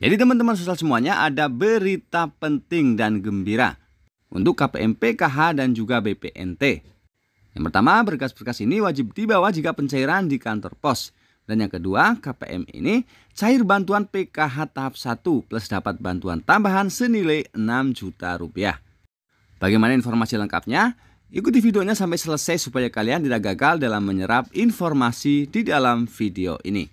Jadi teman-teman sosial semuanya ada berita penting dan gembira untuk KPM PKH dan juga BPNT. Yang pertama, berkas-berkas ini wajib dibawa jika pencairan di kantor pos. Dan yang kedua, KPM ini cair bantuan PKH tahap 1 plus dapat bantuan tambahan senilai 6 juta rupiah. Bagaimana informasi lengkapnya? Ikuti videonya sampai selesai supaya kalian tidak gagal dalam menyerap informasi di dalam video ini.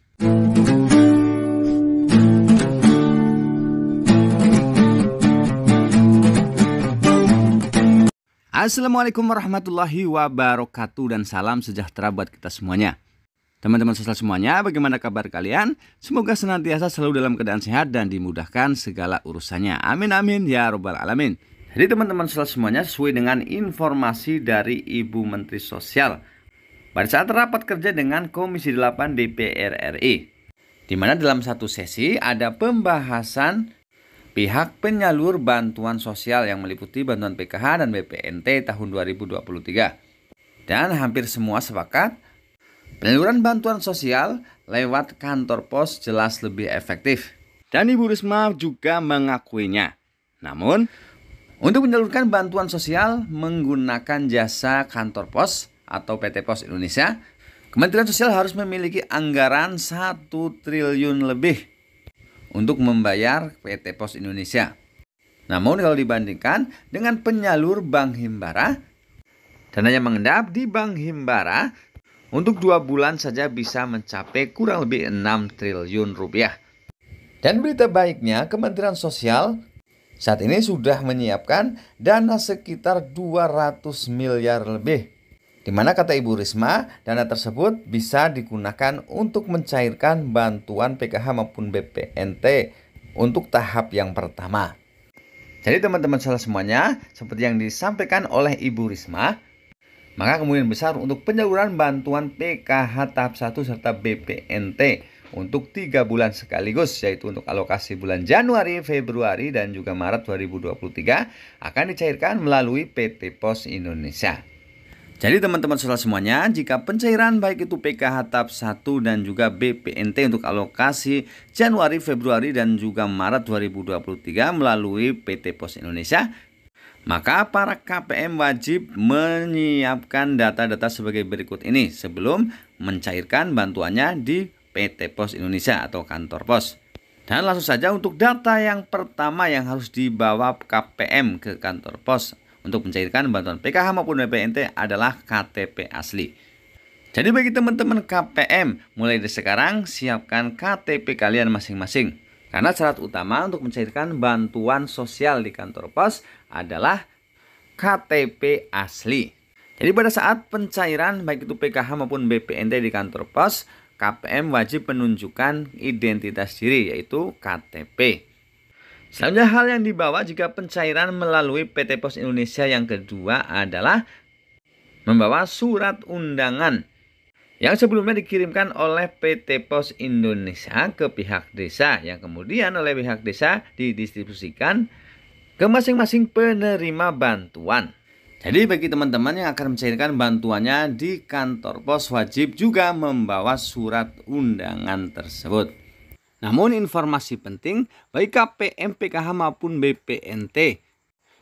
Assalamualaikum warahmatullahi wabarakatuh dan salam sejahtera buat kita semuanya. Teman-teman sosial semuanya, bagaimana kabar kalian? Semoga senantiasa selalu dalam keadaan sehat dan dimudahkan segala urusannya. Amin amin ya robbal alamin. Jadi teman-teman sosial semuanya sesuai dengan informasi dari Ibu Menteri Sosial pada saat rapat kerja dengan Komisi 8 DPR RI. Di mana dalam satu sesi ada pembahasan Pihak penyalur bantuan sosial yang meliputi bantuan PKH dan BPNT tahun 2023. Dan hampir semua sepakat penyaluran bantuan sosial lewat kantor pos jelas lebih efektif. Dan Ibu Risma juga mengakuinya. Namun, untuk menyalurkan bantuan sosial menggunakan jasa kantor pos atau PT Pos Indonesia, Kementerian Sosial harus memiliki anggaran satu triliun lebih untuk membayar PT Pos Indonesia. Namun kalau dibandingkan dengan penyalur Bank Himbara, dana yang mengendap di Bank Himbara untuk dua bulan saja bisa mencapai kurang lebih 6 triliun rupiah. Dan berita baiknya Kementerian Sosial saat ini sudah menyiapkan dana sekitar 200 miliar lebih di mana kata Ibu Risma, dana tersebut bisa digunakan untuk mencairkan bantuan PKH maupun BPNT untuk tahap yang pertama. Jadi teman-teman salah semuanya, seperti yang disampaikan oleh Ibu Risma, maka kemudian besar untuk penyaluran bantuan PKH tahap 1 serta BPNT untuk tiga bulan sekaligus yaitu untuk alokasi bulan Januari, Februari dan juga Maret 2023 akan dicairkan melalui PT Pos Indonesia. Jadi teman-teman solar semuanya, jika pencairan baik itu PKH tahap 1 dan juga BPNT untuk alokasi Januari, Februari dan juga Maret 2023 melalui PT Pos Indonesia, maka para KPM wajib menyiapkan data-data sebagai berikut ini sebelum mencairkan bantuannya di PT Pos Indonesia atau kantor pos. Dan langsung saja untuk data yang pertama yang harus dibawa KPM ke kantor pos untuk mencairkan bantuan PKH maupun BPNT adalah KTP asli. Jadi bagi teman-teman KPM, mulai dari sekarang siapkan KTP kalian masing-masing. Karena syarat utama untuk mencairkan bantuan sosial di kantor pos adalah KTP asli. Jadi pada saat pencairan baik itu PKH maupun BPNT di kantor pos, KPM wajib menunjukkan identitas diri yaitu KTP. Selanjutnya hal yang dibawa jika pencairan melalui PT Pos Indonesia yang kedua adalah membawa surat undangan yang sebelumnya dikirimkan oleh PT Pos Indonesia ke pihak desa yang kemudian oleh pihak desa didistribusikan ke masing-masing penerima bantuan. Jadi bagi teman-teman yang akan mencairkan bantuannya di kantor pos wajib juga membawa surat undangan tersebut. Namun informasi penting baik KPM PKH maupun BPNT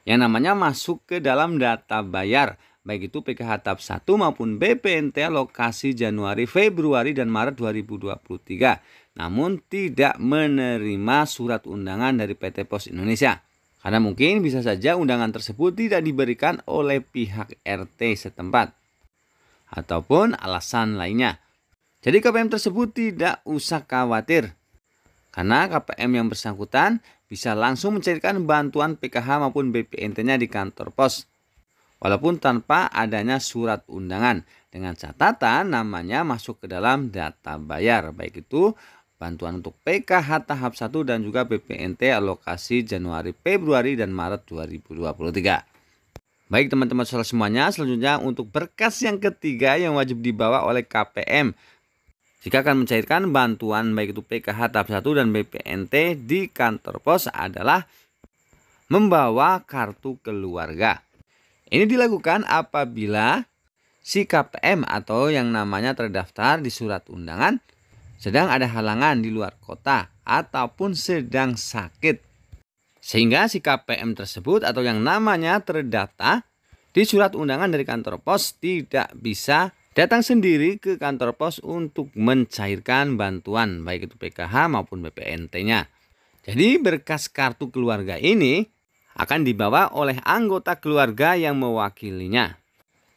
yang namanya masuk ke dalam data bayar baik itu PKH tahap 1 maupun BPNT lokasi Januari, Februari dan Maret 2023 namun tidak menerima surat undangan dari PT Pos Indonesia. Karena mungkin bisa saja undangan tersebut tidak diberikan oleh pihak RT setempat ataupun alasan lainnya. Jadi KPM tersebut tidak usah khawatir karena KPM yang bersangkutan bisa langsung mencairkan bantuan PKH maupun BPNT-nya di kantor pos. Walaupun tanpa adanya surat undangan dengan catatan namanya masuk ke dalam data bayar baik itu bantuan untuk PKH tahap 1 dan juga BPNT alokasi Januari, Februari dan Maret 2023. Baik teman-teman soal semuanya, selanjutnya untuk berkas yang ketiga yang wajib dibawa oleh KPM jika akan mencairkan bantuan baik itu PKH tahap 1 dan BPNT di kantor pos adalah membawa kartu keluarga. Ini dilakukan apabila si KPM atau yang namanya terdaftar di surat undangan sedang ada halangan di luar kota ataupun sedang sakit. Sehingga si KPM tersebut atau yang namanya terdaftar di surat undangan dari kantor pos tidak bisa datang sendiri ke kantor pos untuk mencairkan bantuan baik itu PKH maupun BPNT-nya. Jadi berkas kartu keluarga ini akan dibawa oleh anggota keluarga yang mewakilinya.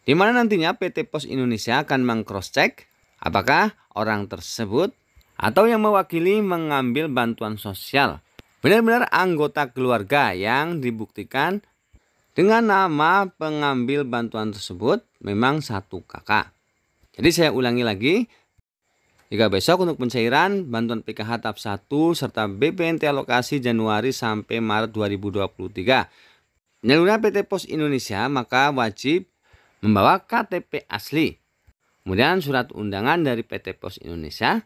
Di mana nantinya PT Pos Indonesia akan mengcross check apakah orang tersebut atau yang mewakili mengambil bantuan sosial benar-benar anggota keluarga yang dibuktikan dengan nama pengambil bantuan tersebut memang satu kakak. Jadi saya ulangi lagi, jika besok untuk pencairan bantuan PKH tahap 1 serta BPNT alokasi Januari sampai Maret 2023 penyaluran PT Pos Indonesia maka wajib membawa KTP asli, kemudian surat undangan dari PT Pos Indonesia,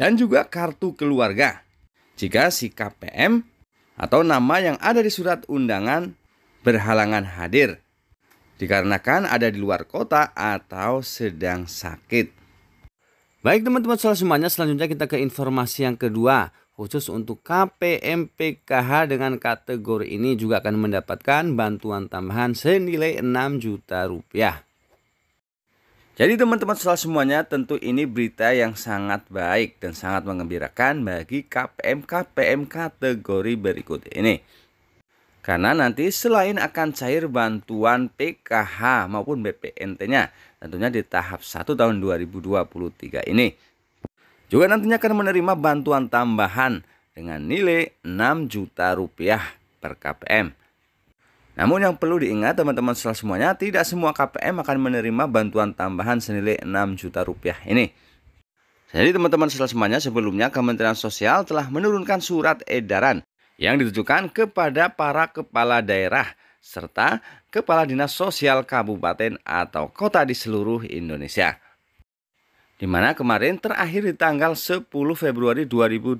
dan juga kartu keluarga. Jika si KPM atau nama yang ada di surat undangan berhalangan hadir dikarenakan ada di luar kota atau sedang sakit. Baik teman-teman soal semuanya, selanjutnya kita ke informasi yang kedua. Khusus untuk KPMPKH dengan kategori ini juga akan mendapatkan bantuan tambahan senilai 6 juta rupiah. Jadi teman-teman soal semuanya tentu ini berita yang sangat baik dan sangat mengembirakan bagi KPM-KPM kategori berikut ini. Karena nanti selain akan cair bantuan PKH maupun BPNT-nya tentunya di tahap 1 tahun 2023 ini. Juga nantinya akan menerima bantuan tambahan dengan nilai 6 juta rupiah per KPM. Namun yang perlu diingat teman-teman setelah semuanya tidak semua KPM akan menerima bantuan tambahan senilai 6 juta rupiah ini. Jadi teman-teman setelah semuanya sebelumnya Kementerian Sosial telah menurunkan surat edaran yang ditujukan kepada para kepala daerah serta kepala dinas sosial kabupaten atau kota di seluruh Indonesia. Di mana kemarin terakhir di tanggal 10 Februari 2023,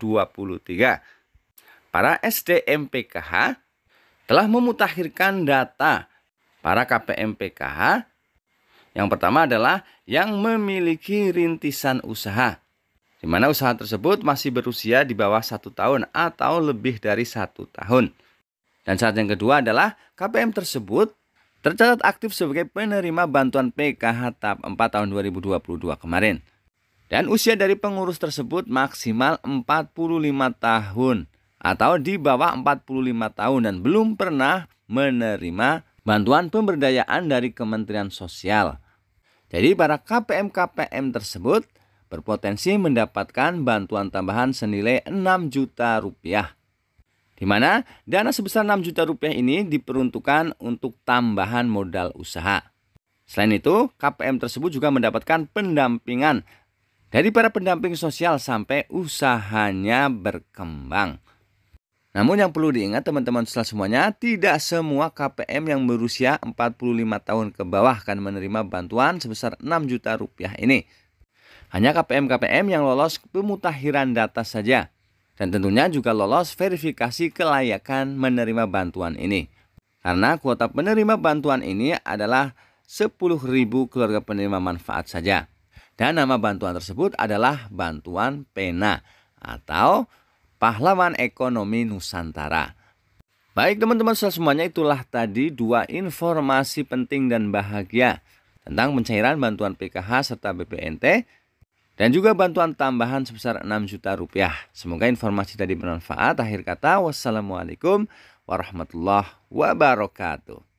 para SDM PKH telah memutakhirkan data para KPM PKH. Yang pertama adalah yang memiliki rintisan usaha di mana usaha tersebut masih berusia di bawah satu tahun atau lebih dari satu tahun. Dan saat yang kedua adalah KPM tersebut tercatat aktif sebagai penerima bantuan PKH tahap 4 tahun 2022 kemarin. Dan usia dari pengurus tersebut maksimal 45 tahun atau di bawah 45 tahun dan belum pernah menerima bantuan pemberdayaan dari Kementerian Sosial. Jadi para KPM-KPM tersebut berpotensi mendapatkan bantuan tambahan senilai 6 juta rupiah. Di mana dana sebesar 6 juta rupiah ini diperuntukkan untuk tambahan modal usaha. Selain itu, KPM tersebut juga mendapatkan pendampingan dari para pendamping sosial sampai usahanya berkembang. Namun yang perlu diingat teman-teman setelah semuanya, tidak semua KPM yang berusia 45 tahun ke bawah akan menerima bantuan sebesar 6 juta rupiah ini. Hanya KPM-KPM yang lolos pemutahiran data saja. Dan tentunya juga lolos verifikasi kelayakan menerima bantuan ini. Karena kuota penerima bantuan ini adalah 10.000 keluarga penerima manfaat saja. Dan nama bantuan tersebut adalah bantuan PENA atau Pahlawan Ekonomi Nusantara. Baik teman-teman semuanya itulah tadi dua informasi penting dan bahagia tentang pencairan bantuan PKH serta BPNT dan juga bantuan tambahan sebesar 6 juta rupiah. Semoga informasi tadi bermanfaat. Akhir kata, wassalamualaikum warahmatullahi wabarakatuh.